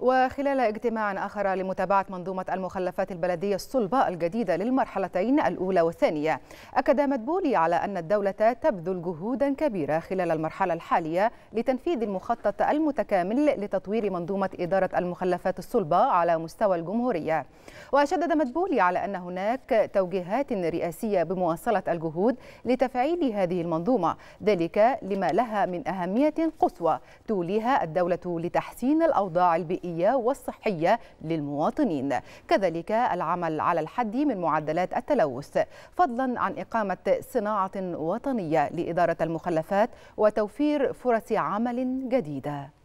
وخلال اجتماع آخر لمتابعة منظومة المخلفات البلدية الصلبة الجديدة للمرحلتين الأولى والثانية أكد مدبولي على أن الدولة تبذل جهودا كبيرة خلال المرحلة الحالية لتنفيذ المخطط المتكامل لتطوير منظومة إدارة المخلفات الصلبة على مستوى الجمهورية وشدد مدبولي على أن هناك توجيهات رئاسية بمواصلة الجهود لتفعيل هذه المنظومة ذلك لما لها من أهمية قصوى توليها الدولة لتحسين الأوضاع البيئية والصحية للمواطنين كذلك العمل على الحد من معدلات التلوث فضلا عن إقامة صناعة وطنية لإدارة المخلفات وتوفير فرص عمل جديدة